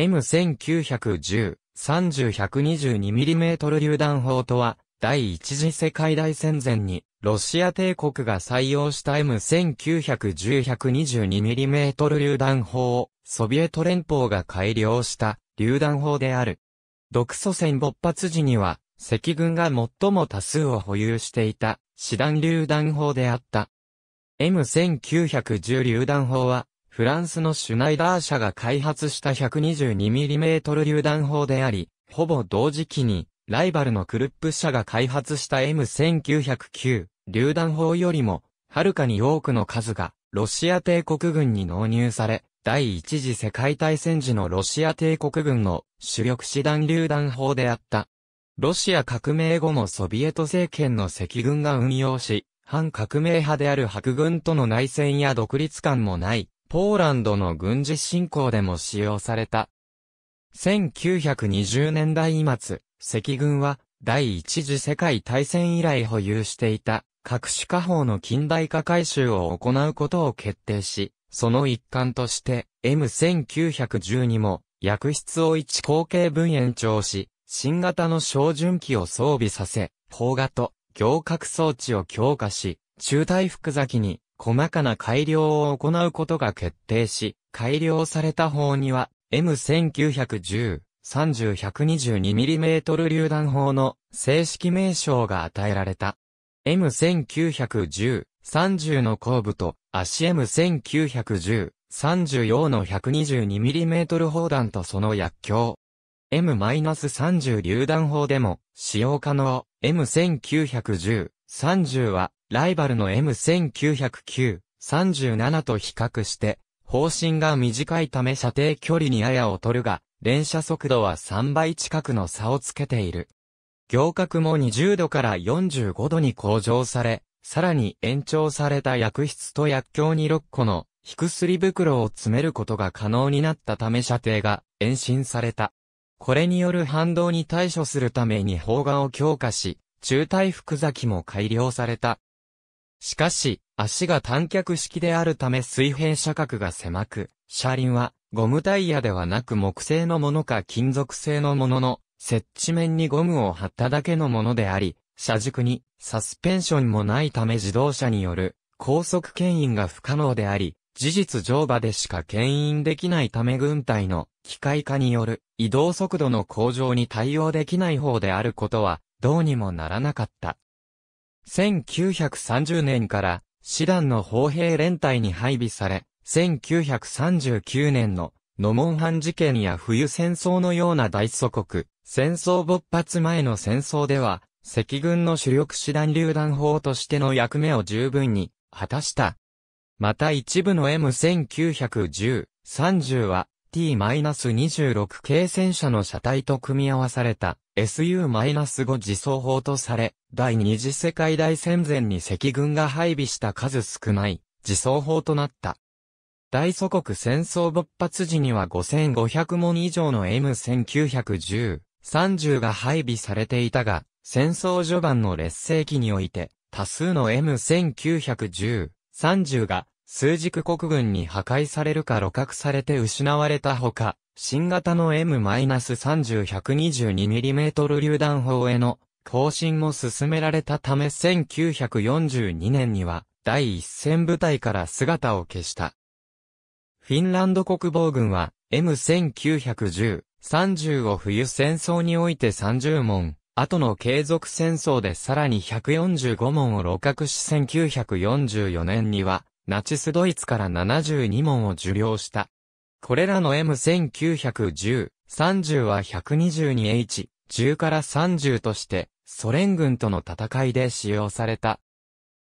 M1910、30-122mm 榴弾砲とは、第一次世界大戦前に、ロシア帝国が採用した M1910-122mm 榴弾砲を、ソビエト連邦が改良した、榴弾砲である。独ソ戦勃発時には、赤軍が最も多数を保有していた、師団榴弾砲であった。M1910 榴弾砲は、フランスのシュナイダー社が開発した 122mm 榴弾砲であり、ほぼ同時期に、ライバルのクルップ社が開発した M1909 榴弾砲よりも、はるかに多くの数が、ロシア帝国軍に納入され、第一次世界大戦時のロシア帝国軍の主力師団榴弾砲であった。ロシア革命後のソビエト政権の赤軍が運用し、反革命派である白軍との内戦や独立感もない、ポーランドの軍事侵攻でも使用された。1920年代末、赤軍は第一次世界大戦以来保有していた各種火砲の近代化改修を行うことを決定し、その一環として M1912 も薬室を一口径分延長し、新型の照準器を装備させ、砲画と行革装置を強化し、中大福崎に細かな改良を行うことが決定し、改良された砲には、M1910、30-122mm 榴弾砲の正式名称が与えられた。M1910、30の後部と、足 M1910、3用の 122mm 砲弾とその薬莢。M-30 榴弾砲でも使用可能 M1910 30は、ライバルの M1909、37と比較して、方針が短いため射程距離にやや劣るが、連射速度は3倍近くの差をつけている。行角も20度から45度に向上され、さらに延長された薬室と薬莢に6個のす薬袋を詰めることが可能になったため射程が延伸された。これによる反動に対処するために砲眼を強化し、中体福崎も改良された。しかし、足が短脚式であるため水平車角が狭く、車輪はゴムタイヤではなく木製のものか金属製のものの、設置面にゴムを貼っただけのものであり、車軸にサスペンションもないため自動車による高速牽引が不可能であり、事実乗馬でしか牽引できないため軍隊の機械化による移動速度の向上に対応できない方であることはどうにもならなかった。1930年から師団の砲兵連隊に配備され、1939年のノモンハン事件や冬戦争のような大祖国、戦争勃発前の戦争では、赤軍の主力師団榴弾砲としての役目を十分に果たした。また一部の M1910、30は t 2 6軽戦車の車体と組み合わされた SU-5 自走砲とされ、第二次世界大戦前に赤軍が配備した数少ない自走砲となった。大祖国戦争勃発時には5500門以上の M1910、30が配備されていたが、戦争序盤の劣勢期において、多数の M1910、30が数軸国軍に破壊されるか露獲されて失われたほか、新型の M-30-122mm 榴弾砲への更新も進められたため1942年には第一戦部隊から姿を消した。フィンランド国防軍は M1910、30を冬戦争において30門、後の継続戦争でさらに145門を露獲し1944年にはナチスドイツから72問を受領した。これらの M1910、30は 122H、10から30として、ソ連軍との戦いで使用された。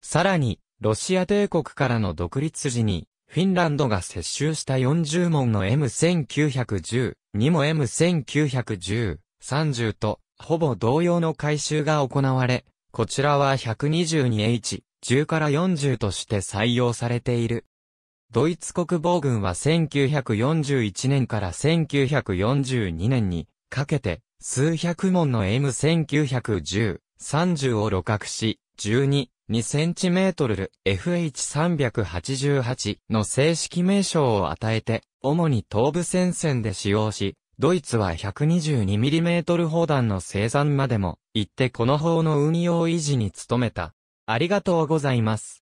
さらに、ロシア帝国からの独立時に、フィンランドが接収した40門の M1910 にも M1910、30と、ほぼ同様の回収が行われ、こちらは 122H、10から40として採用されている。ドイツ国防軍は1941年から1942年にかけて数百門の M1910、30を露獲し、12、2センチメートル FH388 の正式名称を与えて、主に東部戦線で使用し、ドイツは 122mm 砲弾の生産までも、行ってこの砲の運用維持に努めた。ありがとうございます。